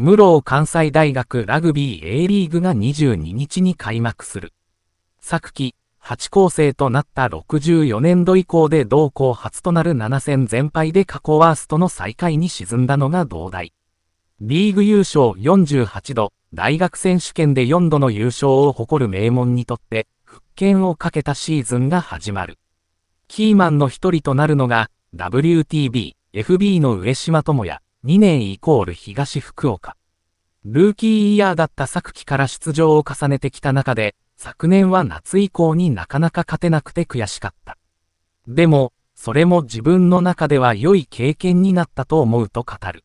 室関西大学ラグビー A リーグが22日に開幕する。昨季、8校生となった64年度以降で同校初となる7戦全敗で過去ワーストの最下位に沈んだのが同大。リーグ優勝48度、大学選手権で4度の優勝を誇る名門にとって、復権をかけたシーズンが始まる。キーマンの一人となるのが、WTB、FB の上島智也、2年イコール東福岡。ルーキーイヤーだった昨季から出場を重ねてきた中で、昨年は夏以降になかなか勝てなくて悔しかった。でも、それも自分の中では良い経験になったと思うと語る。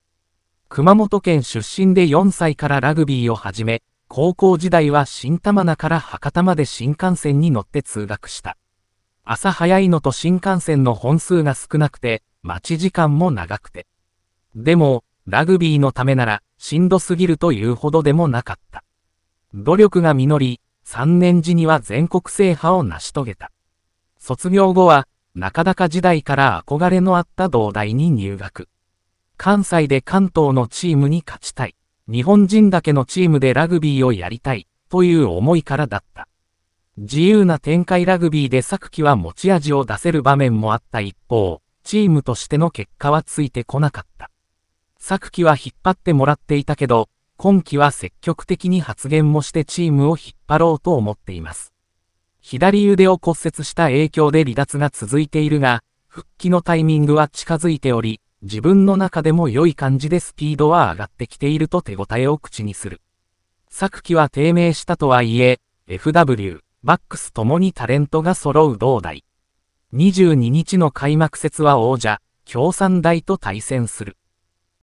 熊本県出身で4歳からラグビーを始め、高校時代は新玉名から博多まで新幹線に乗って通学した。朝早いのと新幹線の本数が少なくて、待ち時間も長くて。でも、ラグビーのためなら、しんどすぎるというほどでもなかった。努力が実り、3年時には全国制覇を成し遂げた。卒業後は、中高時代から憧れのあった同大に入学。関西で関東のチームに勝ちたい。日本人だけのチームでラグビーをやりたい。という思いからだった。自由な展開ラグビーで昨季は持ち味を出せる場面もあった一方、チームとしての結果はついてこなかった。昨季は引っ張ってもらっていたけど、今季は積極的に発言もしてチームを引っ張ろうと思っています。左腕を骨折した影響で離脱が続いているが、復帰のタイミングは近づいており、自分の中でも良い感じでスピードは上がってきていると手応えを口にする。昨季は低迷したとはいえ、FW、バックスともにタレントが揃う同代。22日の開幕節は王者、共産大と対戦する。